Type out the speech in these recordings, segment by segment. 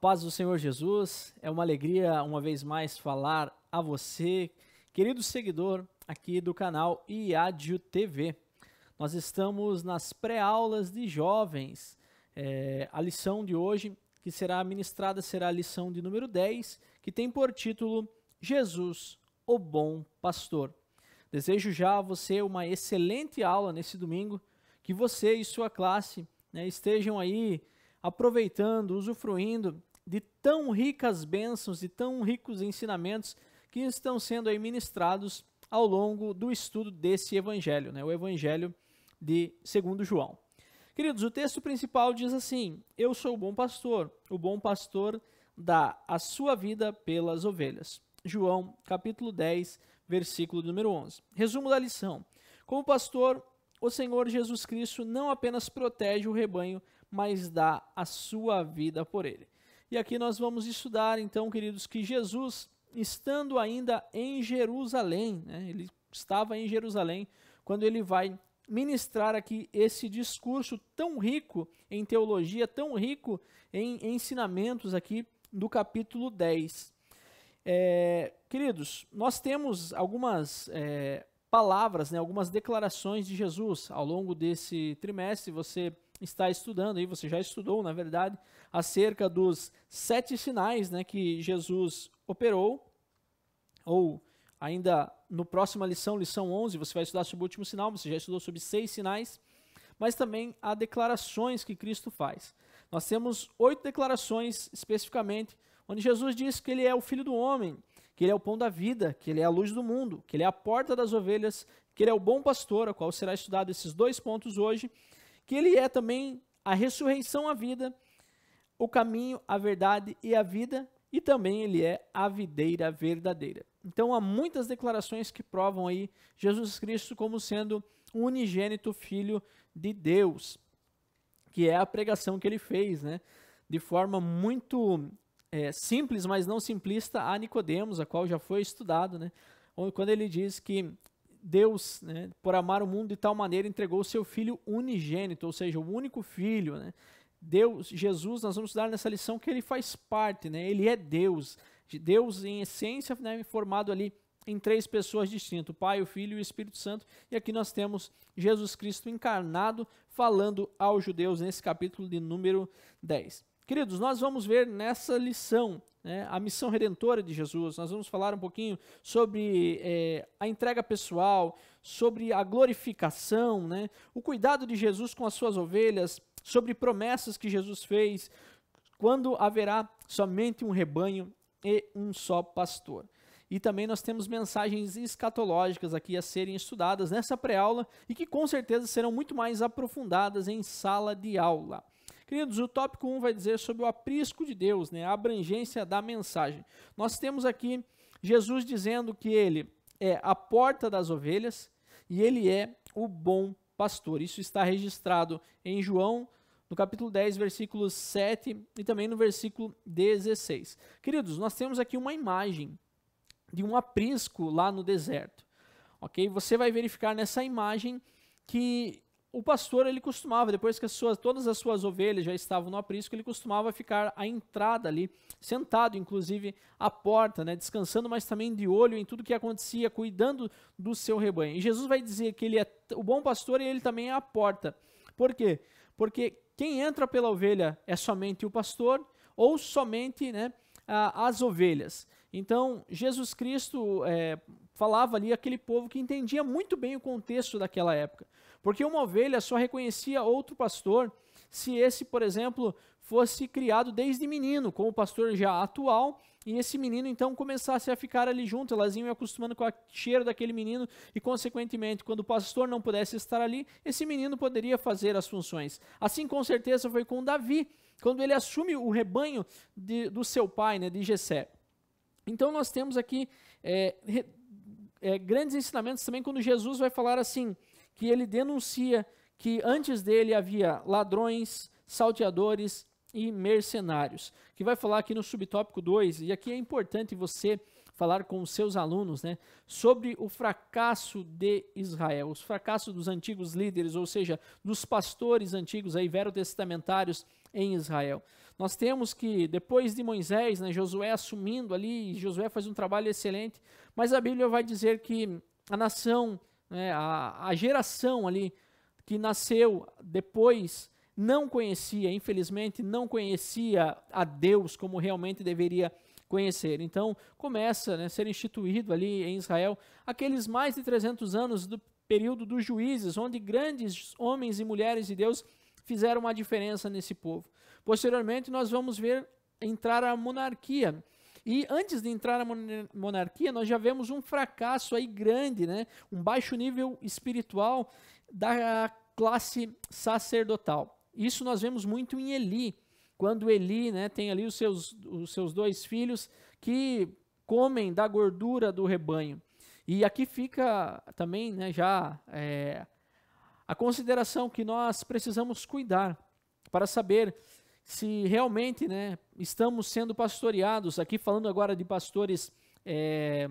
paz do Senhor Jesus, é uma alegria uma vez mais falar a você, querido seguidor aqui do canal Iádio TV. Nós estamos nas pré-aulas de jovens. É, a lição de hoje que será ministrada será a lição de número 10, que tem por título Jesus, o Bom Pastor. Desejo já a você uma excelente aula nesse domingo, que você e sua classe né, estejam aí aproveitando, usufruindo de tão ricas bênçãos, de tão ricos ensinamentos que estão sendo aí ministrados ao longo do estudo desse evangelho, né? o evangelho de segundo João. Queridos, o texto principal diz assim: Eu sou o bom pastor, o bom pastor dá a sua vida pelas ovelhas. João, capítulo 10, versículo número 11. Resumo da lição: Como pastor, o Senhor Jesus Cristo não apenas protege o rebanho, mas dá a sua vida por ele. E aqui nós vamos estudar, então, queridos, que Jesus, estando ainda em Jerusalém, né, ele estava em Jerusalém, quando ele vai ministrar aqui esse discurso tão rico em teologia, tão rico em ensinamentos aqui do capítulo 10. É, queridos, nós temos algumas é, palavras, né, algumas declarações de Jesus ao longo desse trimestre. Você está estudando, aí você já estudou, na verdade, acerca dos sete sinais né, que Jesus operou, ou ainda no próxima lição, lição 11, você vai estudar sobre o último sinal, você já estudou sobre seis sinais, mas também há declarações que Cristo faz. Nós temos oito declarações especificamente, onde Jesus diz que ele é o filho do homem, que ele é o pão da vida, que ele é a luz do mundo, que ele é a porta das ovelhas, que ele é o bom pastor, a qual será estudado esses dois pontos hoje, que ele é também a ressurreição, a vida, o caminho, a verdade e a vida, e também ele é a videira verdadeira. Então há muitas declarações que provam aí Jesus Cristo como sendo o unigênito filho de Deus, que é a pregação que ele fez, né? De forma muito é, simples, mas não simplista a Nicodemos, a qual já foi estudado, né? Quando ele diz que Deus, né, por amar o mundo de tal maneira, entregou o seu filho unigênito, ou seja, o único filho. Né? Deus, Jesus, nós vamos estudar nessa lição que ele faz parte, né? ele é Deus. Deus, em essência, né, formado ali em três pessoas distintas: o Pai, o Filho e o Espírito Santo. E aqui nós temos Jesus Cristo encarnado falando aos judeus nesse capítulo de número 10. Queridos, nós vamos ver nessa lição né, a missão redentora de Jesus. Nós vamos falar um pouquinho sobre é, a entrega pessoal, sobre a glorificação, né, o cuidado de Jesus com as suas ovelhas, sobre promessas que Jesus fez, quando haverá somente um rebanho e um só pastor. E também nós temos mensagens escatológicas aqui a serem estudadas nessa pré-aula e que com certeza serão muito mais aprofundadas em sala de aula. Queridos, o tópico 1 vai dizer sobre o aprisco de Deus, né? a abrangência da mensagem. Nós temos aqui Jesus dizendo que ele é a porta das ovelhas e ele é o bom pastor. Isso está registrado em João, no capítulo 10, versículos 7 e também no versículo 16. Queridos, nós temos aqui uma imagem de um aprisco lá no deserto. OK? Você vai verificar nessa imagem que o pastor ele costumava, depois que as suas, todas as suas ovelhas já estavam no aprisco, ele costumava ficar à entrada ali, sentado, inclusive à porta, né, descansando, mas também de olho em tudo que acontecia, cuidando do seu rebanho. E Jesus vai dizer que ele é o bom pastor e ele também é a porta. Por quê? Porque quem entra pela ovelha é somente o pastor ou somente né, as ovelhas. Então, Jesus Cristo é, falava ali aquele povo que entendia muito bem o contexto daquela época. Porque uma ovelha só reconhecia outro pastor se esse, por exemplo, fosse criado desde menino, com o pastor já atual, e esse menino então começasse a ficar ali junto, elas iam acostumando com o cheiro daquele menino, e consequentemente, quando o pastor não pudesse estar ali, esse menino poderia fazer as funções. Assim, com certeza, foi com Davi, quando ele assume o rebanho de, do seu pai, né, de Jessé. Então nós temos aqui é, é, grandes ensinamentos também quando Jesus vai falar assim, que ele denuncia que antes dele havia ladrões, salteadores e mercenários, que vai falar aqui no subtópico 2, e aqui é importante você falar com os seus alunos, né, sobre o fracasso de Israel, os fracassos dos antigos líderes, ou seja, dos pastores antigos aí verotestamentários em Israel. Nós temos que depois de Moisés, né, Josué assumindo ali, Josué faz um trabalho excelente, mas a Bíblia vai dizer que a nação né, a, a geração ali que nasceu depois não conhecia, infelizmente, não conhecia a Deus como realmente deveria conhecer. Então, começa a né, ser instituído ali em Israel aqueles mais de 300 anos do período dos juízes, onde grandes homens e mulheres de Deus fizeram uma diferença nesse povo. Posteriormente, nós vamos ver entrar a monarquia, e antes de entrar na monarquia, nós já vemos um fracasso aí grande, né? Um baixo nível espiritual da classe sacerdotal. Isso nós vemos muito em Eli, quando Eli, né, tem ali os seus, os seus dois filhos que comem da gordura do rebanho. E aqui fica também, né, já é, a consideração que nós precisamos cuidar para saber se realmente né, estamos sendo pastoreados, aqui falando agora de pastores é,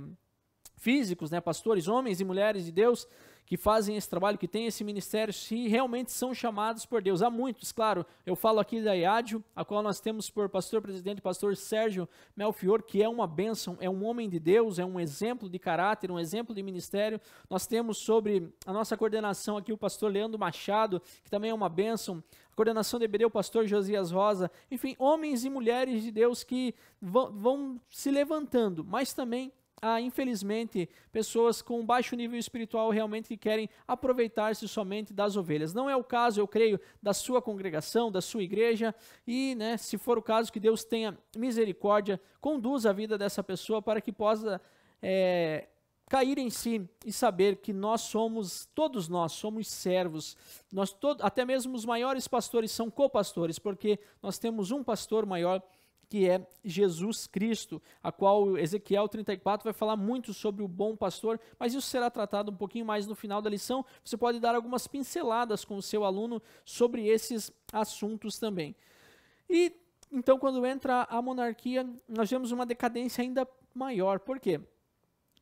físicos, né, pastores, homens e mulheres de Deus que fazem esse trabalho, que têm esse ministério, se realmente são chamados por Deus. Há muitos, claro, eu falo aqui da IADIO, a qual nós temos por pastor presidente, pastor Sérgio Melfior, que é uma bênção, é um homem de Deus, é um exemplo de caráter, um exemplo de ministério. Nós temos sobre a nossa coordenação aqui o pastor Leandro Machado, que também é uma bênção, coordenação de EBD, pastor Josias Rosa, enfim, homens e mulheres de Deus que vão, vão se levantando, mas também há, infelizmente, pessoas com baixo nível espiritual realmente que querem aproveitar-se somente das ovelhas. Não é o caso, eu creio, da sua congregação, da sua igreja, e né, se for o caso, que Deus tenha misericórdia, conduza a vida dessa pessoa para que possa é, cair em si e saber que nós somos, todos nós somos servos. Nós até mesmo os maiores pastores são copastores, porque nós temos um pastor maior que é Jesus Cristo, a qual Ezequiel 34 vai falar muito sobre o bom pastor, mas isso será tratado um pouquinho mais no final da lição. Você pode dar algumas pinceladas com o seu aluno sobre esses assuntos também. E então quando entra a monarquia, nós vemos uma decadência ainda maior. Por quê?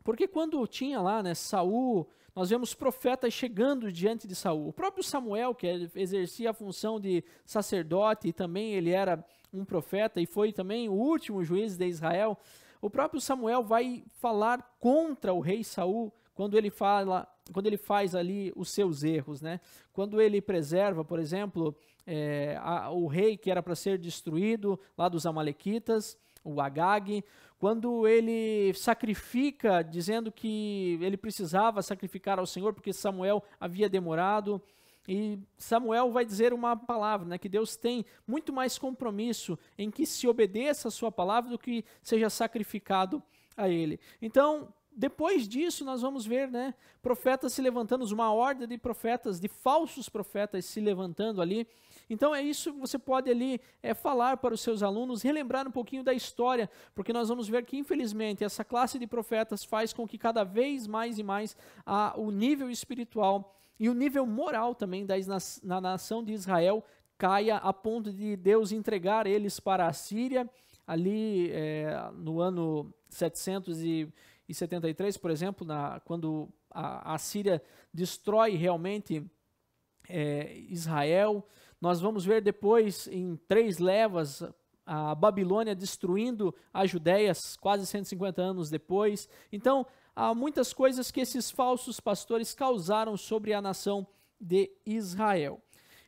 Porque quando tinha lá, né, Saul, nós vemos profetas chegando diante de Saul. O próprio Samuel, que exercia a função de sacerdote e também ele era um profeta e foi também o último juiz de Israel, o próprio Samuel vai falar contra o rei Saul quando ele fala, quando ele faz ali os seus erros, né? Quando ele preserva, por exemplo, é, a, o rei que era para ser destruído lá dos amalequitas, o Agag, quando ele sacrifica, dizendo que ele precisava sacrificar ao Senhor porque Samuel havia demorado. E Samuel vai dizer uma palavra, né, que Deus tem muito mais compromisso em que se obedeça a sua palavra do que seja sacrificado a ele. Então, depois disso, nós vamos ver né, profetas se levantando, uma horda de profetas, de falsos profetas se levantando ali. Então é isso que você pode ali é, falar para os seus alunos, relembrar um pouquinho da história, porque nós vamos ver que, infelizmente, essa classe de profetas faz com que cada vez mais e mais a, o nível espiritual e o nível moral também da, na nação de Israel caia a ponto de Deus entregar eles para a Síria ali é, no ano 700 e 73, por exemplo, na, quando a, a Síria destrói realmente é, Israel. Nós vamos ver depois, em três levas, a Babilônia destruindo a Judéia quase 150 anos depois. Então, há muitas coisas que esses falsos pastores causaram sobre a nação de Israel.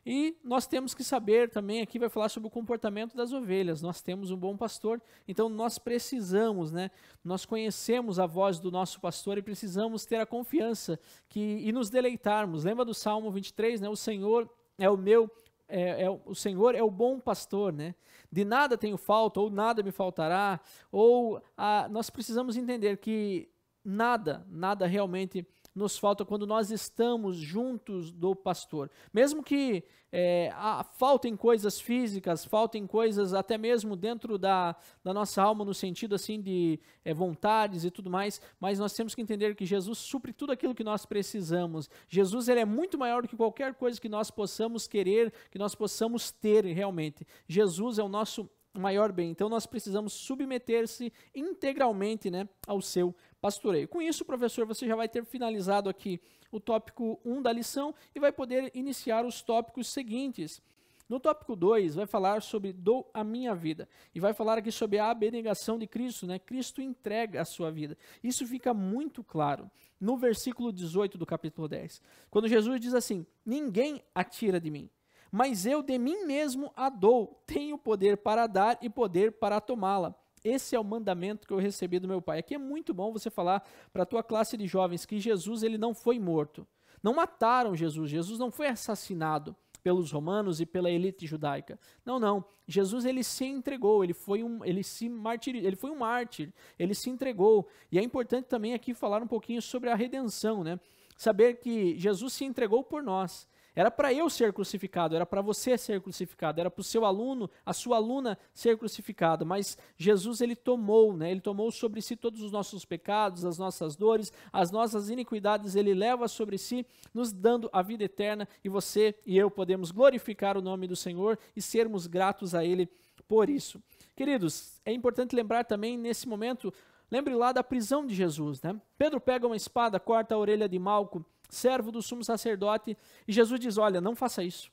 E nós temos que saber também, aqui vai falar sobre o comportamento das ovelhas. Nós temos um bom pastor, então nós precisamos, né? Nós conhecemos a voz do nosso pastor e precisamos ter a confiança que, e nos deleitarmos. Lembra do Salmo 23, né? O Senhor é o meu é, é, o Senhor é o bom pastor, né? De nada tenho falta, ou nada me faltará, ou a, ah, nós precisamos entender que nada, nada realmente nos falta quando nós estamos juntos do pastor. Mesmo que é, a, faltem coisas físicas, faltem coisas até mesmo dentro da, da nossa alma, no sentido assim de é, vontades e tudo mais, mas nós temos que entender que Jesus supre tudo aquilo que nós precisamos. Jesus ele é muito maior do que qualquer coisa que nós possamos querer, que nós possamos ter realmente. Jesus é o nosso maior bem. Então nós precisamos submeter-se integralmente né, ao seu pastoreio. Com isso, professor, você já vai ter finalizado aqui o tópico 1 da lição e vai poder iniciar os tópicos seguintes. No tópico 2, vai falar sobre dou a minha vida. E vai falar aqui sobre a abnegação de Cristo, né? Cristo entrega a sua vida. Isso fica muito claro no versículo 18 do capítulo 10. Quando Jesus diz assim: Ninguém atira de mim, mas eu de mim mesmo a dou. Tenho poder para dar e poder para tomá-la. Esse é o mandamento que eu recebi do meu pai. Aqui é muito bom você falar para a tua classe de jovens que Jesus ele não foi morto. Não mataram Jesus, Jesus não foi assassinado pelos romanos e pela elite judaica. Não, não. Jesus ele se entregou, ele foi um, ele se martir, ele foi um mártir, ele se entregou. E é importante também aqui falar um pouquinho sobre a redenção, né? Saber que Jesus se entregou por nós. Era para eu ser crucificado, era para você ser crucificado, era para o seu aluno, a sua aluna ser crucificado. Mas Jesus ele tomou, né? Ele tomou sobre si todos os nossos pecados, as nossas dores, as nossas iniquidades. Ele leva sobre si, nos dando a vida eterna. E você e eu podemos glorificar o nome do Senhor e sermos gratos a Ele por isso. Queridos, é importante lembrar também nesse momento Lembre lá da prisão de Jesus, né? Pedro pega uma espada, corta a orelha de Malco, servo do sumo sacerdote. E Jesus diz: Olha, não faça isso.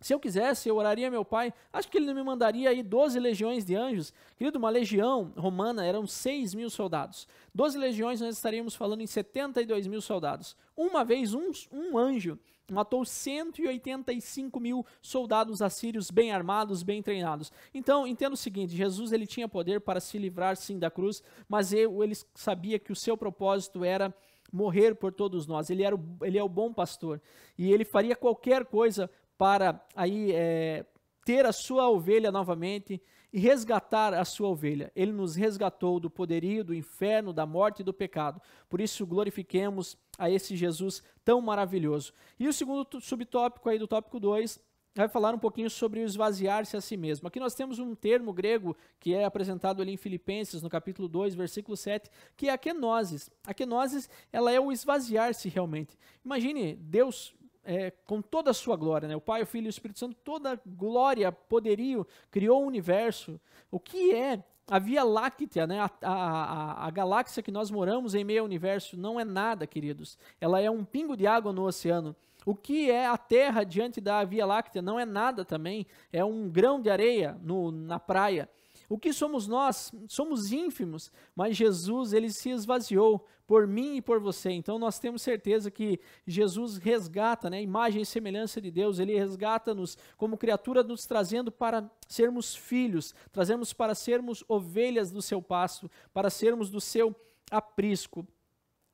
Se eu quisesse, eu oraria meu pai. Acho que ele não me mandaria aí 12 legiões de anjos. Querido, uma legião romana eram 6 mil soldados. 12 legiões, nós estaríamos falando em 72 mil soldados. Uma vez, um, um anjo matou 185 mil soldados assírios bem armados, bem treinados. Então, entenda o seguinte, Jesus ele tinha poder para se livrar sim da cruz, mas ele sabia que o seu propósito era morrer por todos nós. Ele, era o, ele é o bom pastor e ele faria qualquer coisa para aí é, ter a sua ovelha novamente e resgatar a sua ovelha. Ele nos resgatou do poderio, do inferno, da morte e do pecado. Por isso, glorifiquemos a esse Jesus tão maravilhoso. E o segundo subtópico aí do tópico 2 vai falar um pouquinho sobre o esvaziar-se a si mesmo. Aqui nós temos um termo grego que é apresentado ali em Filipenses, no capítulo 2, versículo 7, que é a kenosis. A kenosis, ela é o esvaziar-se realmente. Imagine Deus é, com toda a sua glória, né? o Pai, o Filho e o Espírito Santo, toda a glória, poderio, criou o universo. O que é a Via Láctea, né? a, a, a, a galáxia que nós moramos em meio ao universo, não é nada, queridos. Ela é um pingo de água no oceano. O que é a Terra diante da Via Láctea não é nada também, é um grão de areia no, na praia. O que somos nós? Somos ínfimos, mas Jesus ele se esvaziou por mim e por você. Então nós temos certeza que Jesus resgata, né, imagem e semelhança de Deus, ele resgata-nos como criatura nos trazendo para sermos filhos, trazemos para sermos ovelhas do seu pasto, para sermos do seu aprisco.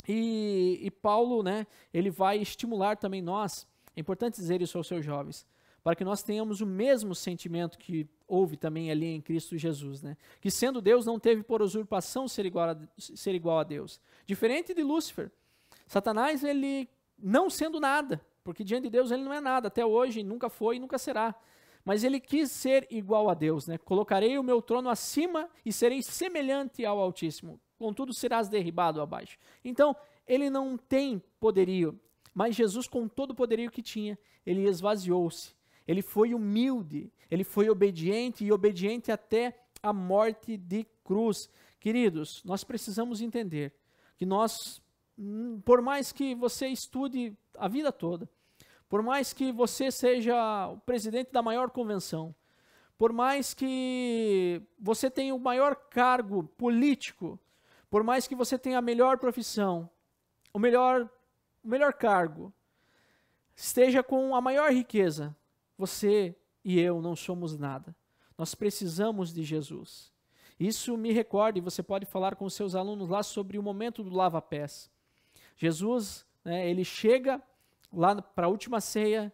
E, e Paulo, né, ele vai estimular também nós, é importante dizer isso aos seus jovens, para que nós tenhamos o mesmo sentimento que houve também ali em Cristo Jesus, né? Que sendo Deus não teve por usurpação ser igual a, ser igual a Deus. Diferente de Lúcifer, Satanás ele não sendo nada, porque diante de Deus ele não é nada, até hoje nunca foi e nunca será. Mas ele quis ser igual a Deus, né? Colocarei o meu trono acima e serei semelhante ao Altíssimo contudo serás derribado abaixo. Então, ele não tem poderio, mas Jesus, com todo o poderio que tinha, ele esvaziou-se. Ele foi humilde, ele foi obediente e obediente até a morte de cruz. Queridos, nós precisamos entender que nós, hum, por mais que você estude a vida toda, por mais que você seja o presidente da maior convenção, por mais que você tenha o maior cargo político, por mais que você tenha a melhor profissão, o melhor, o melhor cargo, esteja com a maior riqueza, você e eu não somos nada. Nós precisamos de Jesus. Isso me recorda, e você pode falar com seus alunos lá sobre o momento do lava-pés. Jesus, né, ele chega lá para a última ceia,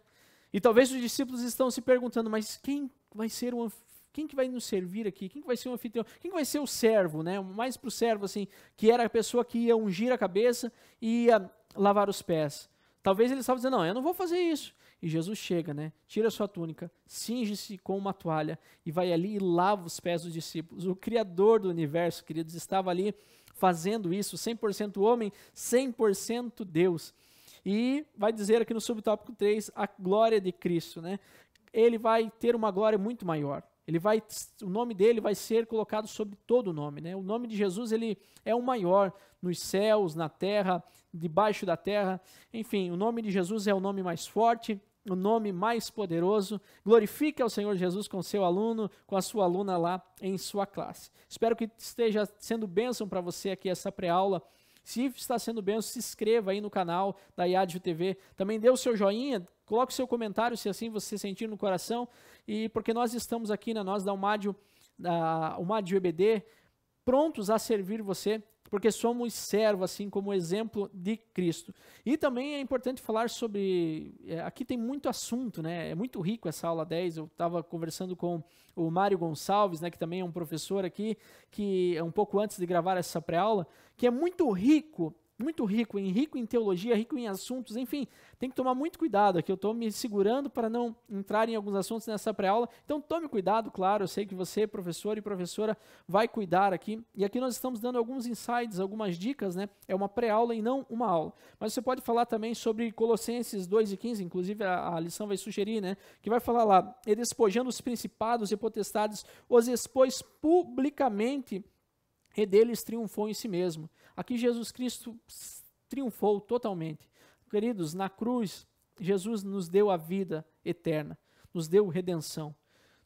e talvez os discípulos estão se perguntando, mas quem vai ser o quem que vai nos servir aqui? Quem que vai ser o anfitrião? Quem que vai ser o servo, né? Mais pro servo, assim, que era a pessoa que ia ungir a cabeça e ia lavar os pés. Talvez ele estava dizendo, não, eu não vou fazer isso. E Jesus chega, né? Tira sua túnica, cinge-se com uma toalha e vai ali e lava os pés dos discípulos. O Criador do universo, queridos, estava ali fazendo isso, 100% homem, 100% Deus. E vai dizer aqui no subtópico 3 a glória de Cristo, né? Ele vai ter uma glória muito maior. Ele vai, o nome dele vai ser colocado sobre todo o nome, né? O nome de Jesus ele é o maior nos céus, na terra, debaixo da terra. Enfim, o nome de Jesus é o nome mais forte, o nome mais poderoso. Glorifique ao Senhor Jesus com seu aluno, com a sua aluna lá em sua classe. Espero que esteja sendo bênção para você aqui essa pré-aula. Se está sendo bênção, se inscreva aí no canal da IADIO TV. Também dê o seu joinha, Coloque o seu comentário se assim você sentir no coração. E porque nós estamos aqui na né, nós da Umádio, da Umádio EBD, prontos a servir você, porque somos servos, assim como exemplo de Cristo. E também é importante falar sobre. É, aqui tem muito assunto, né? É muito rico essa aula 10. Eu estava conversando com o Mário Gonçalves, né, que também é um professor aqui, que é um pouco antes de gravar essa pré-aula, que é muito rico muito rico, em rico em teologia, rico em assuntos, enfim, tem que tomar muito cuidado aqui. Eu estou me segurando para não entrar em alguns assuntos nessa pré-aula. Então tome cuidado, claro, eu sei que você, professor e professora, vai cuidar aqui. E aqui nós estamos dando alguns insights, algumas dicas, né? É uma pré-aula e não uma aula. Mas você pode falar também sobre Colossenses 2 e 15, inclusive a, a lição vai sugerir, né? Que vai falar lá, e despojando os principados e potestades, os expôs publicamente e deles triunfou em si mesmo. Aqui Jesus Cristo triunfou totalmente. Queridos, na cruz, Jesus nos deu a vida eterna, nos deu redenção,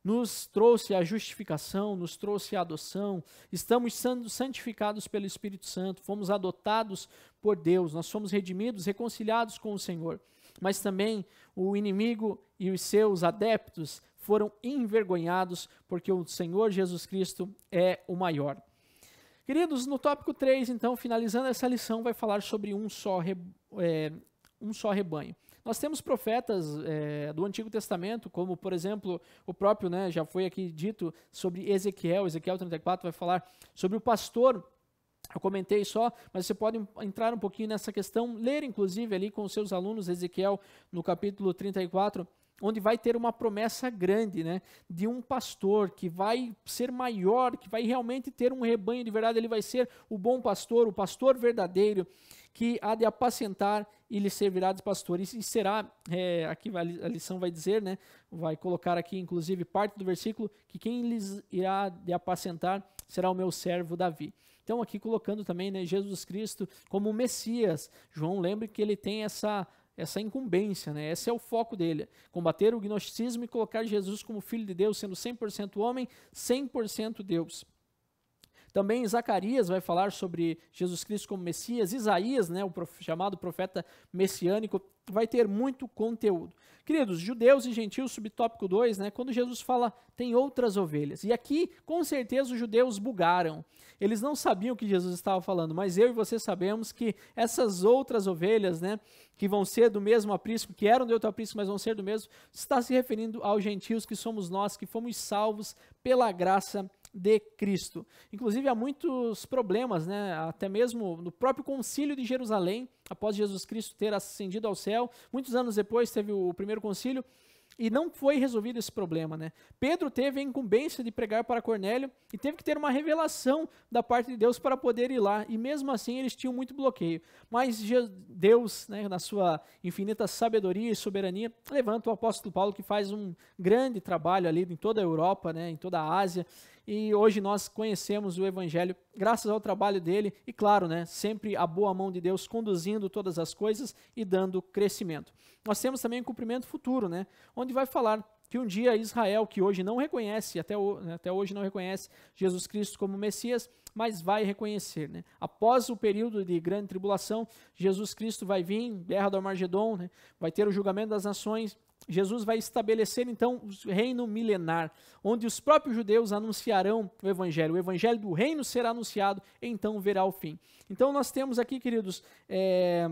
nos trouxe a justificação, nos trouxe a adoção. Estamos sendo santificados pelo Espírito Santo, fomos adotados por Deus, nós somos redimidos, reconciliados com o Senhor. Mas também o inimigo e os seus adeptos foram envergonhados, porque o Senhor Jesus Cristo é o maior. Queridos, no tópico 3, então, finalizando essa lição, vai falar sobre um só, re, é, um só rebanho. Nós temos profetas é, do Antigo Testamento, como, por exemplo, o próprio, né, já foi aqui dito sobre Ezequiel, Ezequiel 34 vai falar sobre o pastor eu comentei só, mas você pode entrar um pouquinho nessa questão, ler inclusive ali com os seus alunos Ezequiel no capítulo 34, onde vai ter uma promessa grande, né, de um pastor que vai ser maior, que vai realmente ter um rebanho de verdade, ele vai ser o bom pastor, o pastor verdadeiro, que há de apacentar e lhe servirá de pastor. E será, é, aqui a lição vai dizer, né, vai colocar aqui inclusive parte do versículo, que quem lhes irá de apacentar será o meu servo Davi. Então aqui colocando também né, Jesus Cristo como Messias. João lembre que ele tem essa essa incumbência, né? Esse é o foco dele, combater o gnosticismo e colocar Jesus como filho de Deus, sendo 100% homem, 100% Deus. Também Zacarias vai falar sobre Jesus Cristo como Messias, Isaías, né, o prof, chamado profeta messiânico, vai ter muito conteúdo. Queridos, judeus e gentios, subtópico 2, né, quando Jesus fala tem outras ovelhas. E aqui, com certeza, os judeus bugaram. Eles não sabiam o que Jesus estava falando, mas eu e você sabemos que essas outras ovelhas, né, que vão ser do mesmo aprisco, que eram do outro aprisco, mas vão ser do mesmo, está se referindo aos gentios que somos nós, que fomos salvos pela graça de de Cristo. Inclusive há muitos problemas, né? Até mesmo no próprio concílio de Jerusalém, após Jesus Cristo ter ascendido ao céu, muitos anos depois teve o primeiro concílio e não foi resolvido esse problema, né? Pedro teve a incumbência de pregar para Cornélio e teve que ter uma revelação da parte de Deus para poder ir lá, e mesmo assim eles tinham muito bloqueio. Mas Deus, né, na sua infinita sabedoria e soberania, levanta o apóstolo Paulo que faz um grande trabalho ali em toda a Europa, né, em toda a Ásia, e hoje nós conhecemos o Evangelho graças ao trabalho dele e, claro, né, sempre a boa mão de Deus conduzindo todas as coisas e dando crescimento. Nós temos também o um cumprimento futuro, né, onde vai falar que um dia Israel, que hoje não reconhece, até, o, né, até hoje não reconhece Jesus Cristo como Messias, mas vai reconhecer. Né? Após o período de grande tribulação, Jesus Cristo vai vir, guerra do Armagedon, né? vai ter o julgamento das nações, Jesus vai estabelecer então o reino milenar, onde os próprios judeus anunciarão o evangelho. O evangelho do reino será anunciado, então verá o fim. Então nós temos aqui, queridos, é,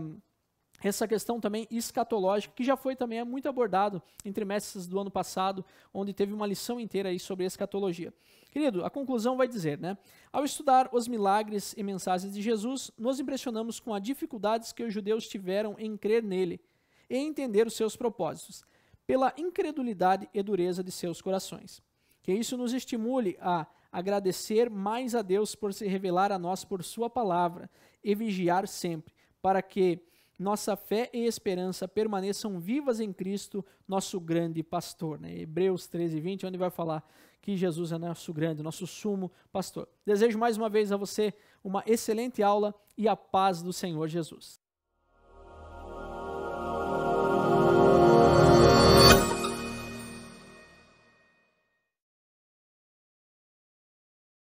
essa questão também escatológica, que já foi também é muito abordado em trimestres do ano passado, onde teve uma lição inteira aí sobre escatologia. Querido, a conclusão vai dizer, né? Ao estudar os milagres e mensagens de Jesus, nos impressionamos com as dificuldades que os judeus tiveram em crer nele e entender os seus propósitos pela incredulidade e dureza de seus corações. Que isso nos estimule a agradecer mais a Deus por se revelar a nós por Sua palavra e vigiar sempre, para que nossa fé e esperança permaneçam vivas em Cristo, nosso grande pastor. Né? Hebreus 13, 20, onde vai falar que Jesus é nosso grande, nosso sumo pastor. Desejo mais uma vez a você uma excelente aula e a paz do Senhor Jesus.